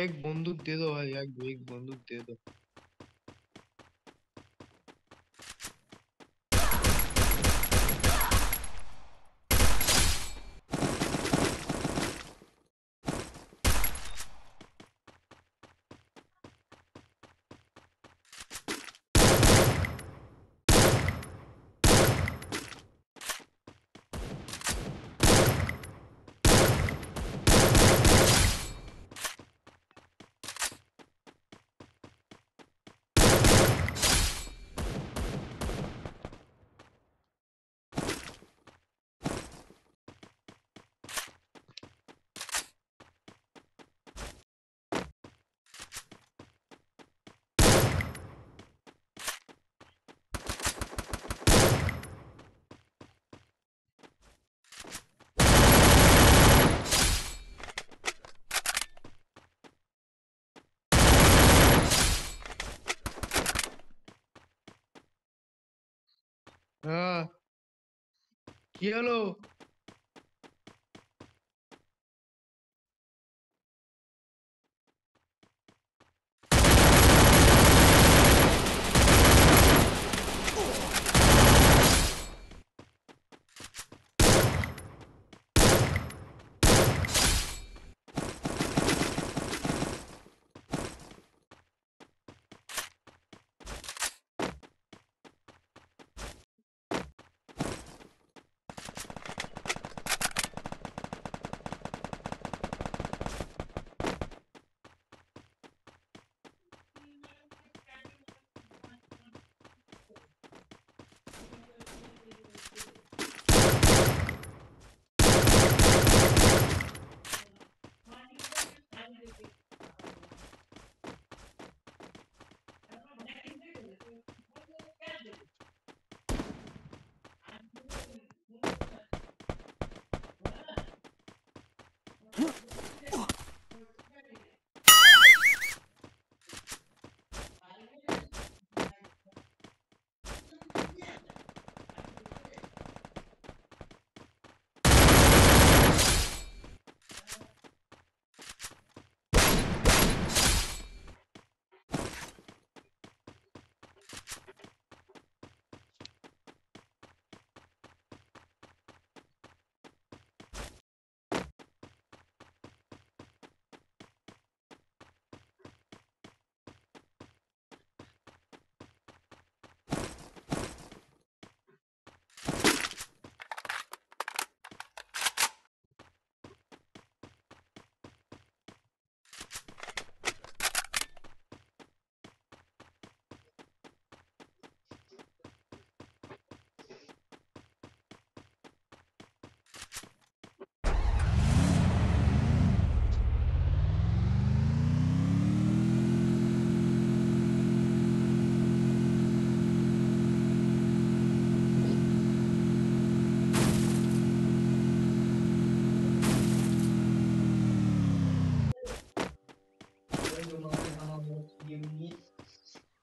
एक बंदूक दे दो भाई यार एक बंदूक दे दो yellow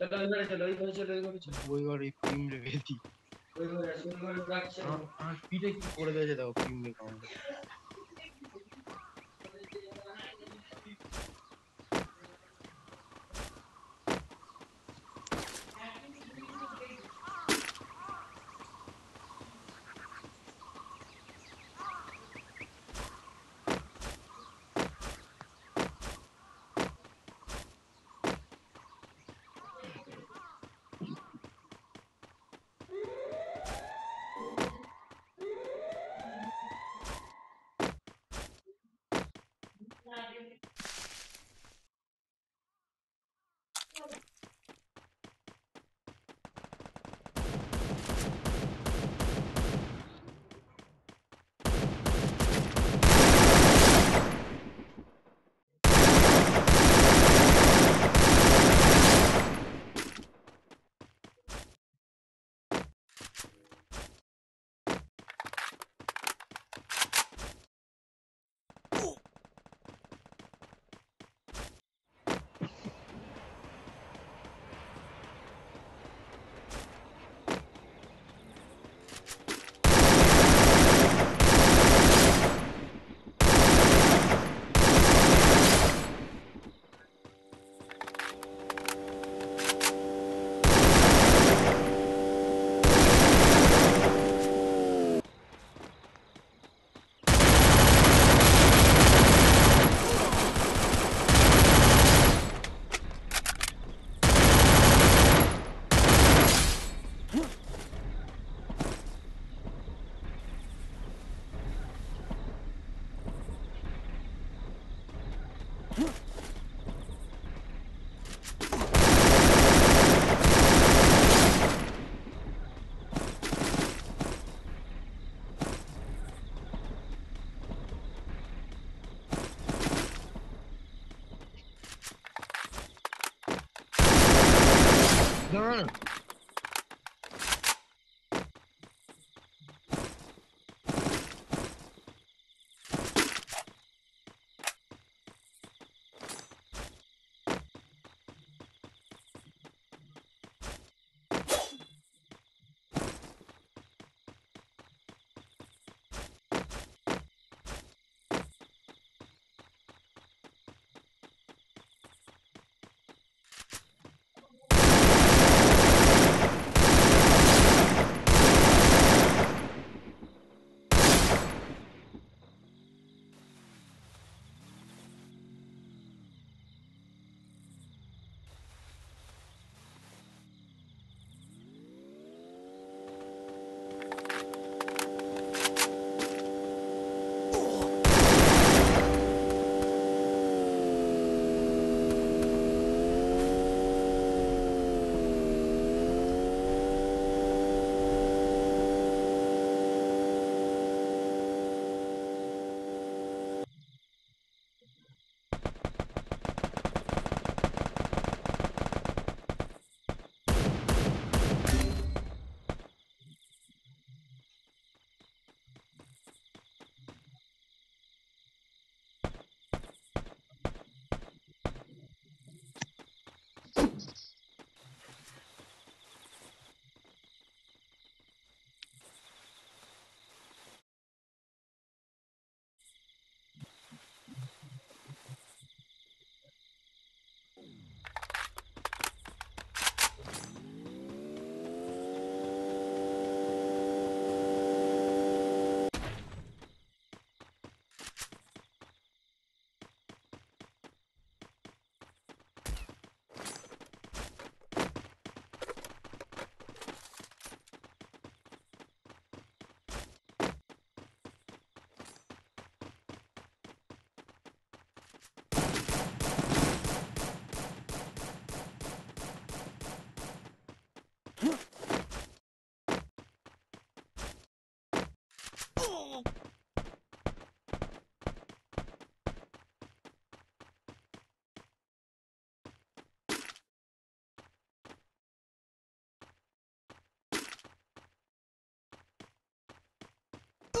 চলো ওই ঘরে চলো ওই ঘরে ওই ঘরে চলো ওই ঘরে ক্রিম লেগে দিই ওই ঘরে ওই ঘরে রাখছে পিঠে কি করে দিয়েছে দেখো ক্রিম লেগে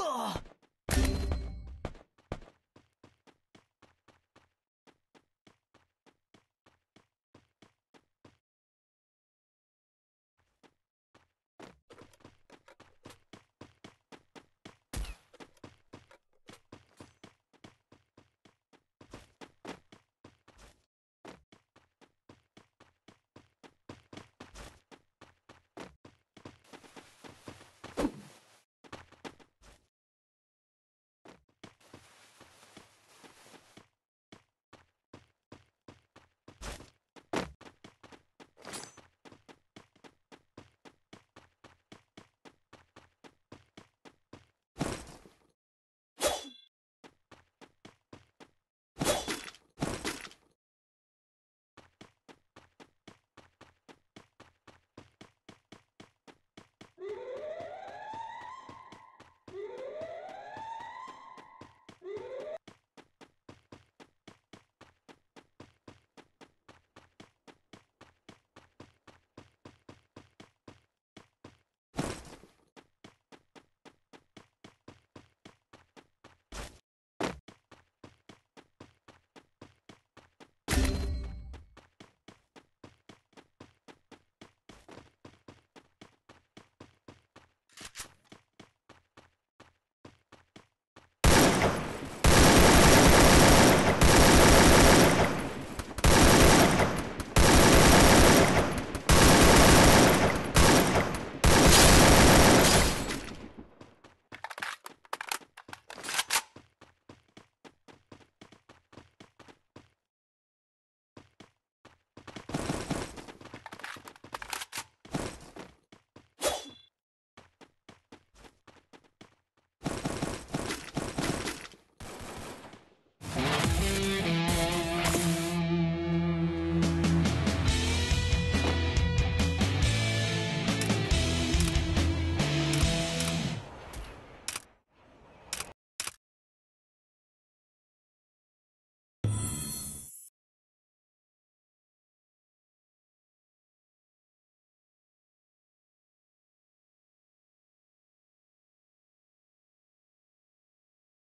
う